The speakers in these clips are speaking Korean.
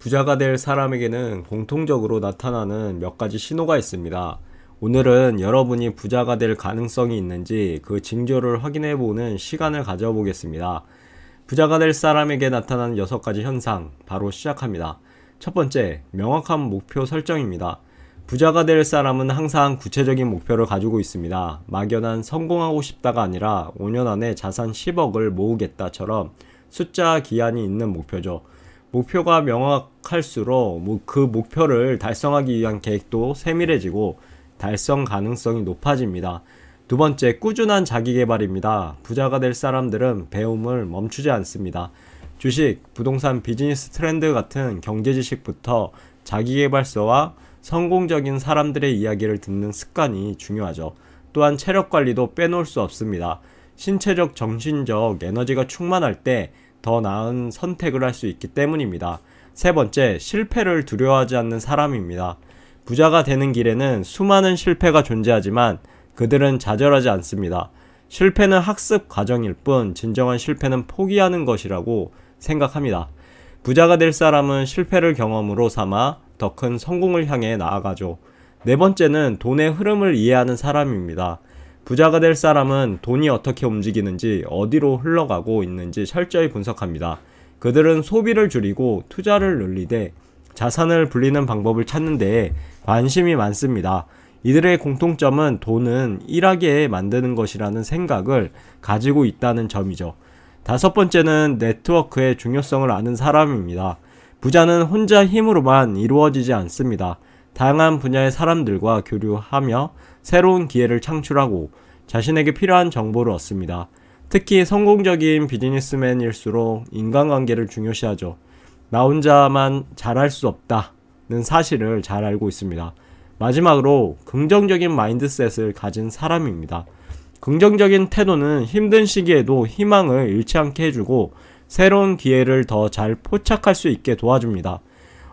부자가 될 사람에게는 공통적으로 나타나는 몇 가지 신호가 있습니다. 오늘은 여러분이 부자가 될 가능성이 있는지 그 징조를 확인해 보는 시간을 가져보겠습니다. 부자가 될 사람에게 나타나는 여섯 가지 현상 바로 시작합니다. 첫 번째, 명확한 목표 설정입니다. 부자가 될 사람은 항상 구체적인 목표를 가지고 있습니다. 막연한 성공하고 싶다가 아니라 5년 안에 자산 10억을 모으겠다처럼 숫자 기한이 있는 목표죠. 목표가 명확할수록 뭐그 목표를 달성하기 위한 계획도 세밀해지고 달성 가능성이 높아집니다. 두 번째, 꾸준한 자기개발입니다. 부자가 될 사람들은 배움을 멈추지 않습니다. 주식, 부동산 비즈니스 트렌드 같은 경제 지식부터 자기개발서와 성공적인 사람들의 이야기를 듣는 습관이 중요하죠. 또한 체력 관리도 빼놓을 수 없습니다. 신체적, 정신적 에너지가 충만할 때더 나은 선택을 할 수 있기 때문입니다. 세 번째, 실패를 두려워하지 않는 사람입니다. 부자가 되는 길에는 수많은 실패가 존재하지만 그들은 좌절하지 않습니다. 실패는 학습 과정일 뿐 진정한 실패는 포기하는 것이라고 생각합니다. 부자가 될 사람은 실패를 경험으로 삼아 더 큰 성공을 향해 나아가죠. 네 번째는 돈의 흐름을 이해하는 사람입니다. 부자가 될 사람은 돈이 어떻게 움직이는지 어디로 흘러가고 있는지 철저히 분석합니다. 그들은 소비를 줄이고 투자를 늘리되 자산을 불리는 방법을 찾는 데에 관심이 많습니다. 이들의 공통점은 돈은 일하게 만드는 것이라는 생각을 가지고 있다는 점이죠. 다섯 번째는 네트워크의 중요성을 아는 사람입니다. 부자는 혼자 힘으로만 이루어지지 않습니다. 다양한 분야의 사람들과 교류하며 새로운 기회를 창출하고 자신에게 필요한 정보를 얻습니다. 특히 성공적인 비즈니스맨일수록 인간관계를 중요시하죠. 나 혼자만 잘할 수 없다는 사실을 잘 알고 있습니다. 마지막으로 긍정적인 마인드셋을 가진 사람입니다. 긍정적인 태도는 힘든 시기에도 희망을 잃지 않게 해주고 새로운 기회를 더 잘 포착할 수 있게 도와줍니다.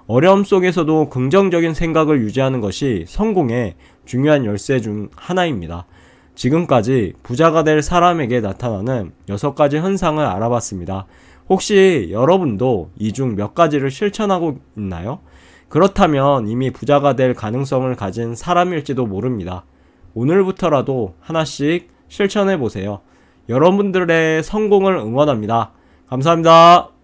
어려움 속에서도 긍정적인 생각을 유지하는 것이 성공의 중요한 열쇠 중 하나입니다. 지금까지 부자가 될 사람에게 나타나는 6가지 현상을 알아봤습니다. 혹시 여러분도 이 중 몇 가지를 실천하고 있나요? 그렇다면 이미 부자가 될 가능성을 가진 사람일지도 모릅니다. 오늘부터라도 하나씩 실천해 보세요. 여러분들의 성공을 응원합니다. 감사합니다.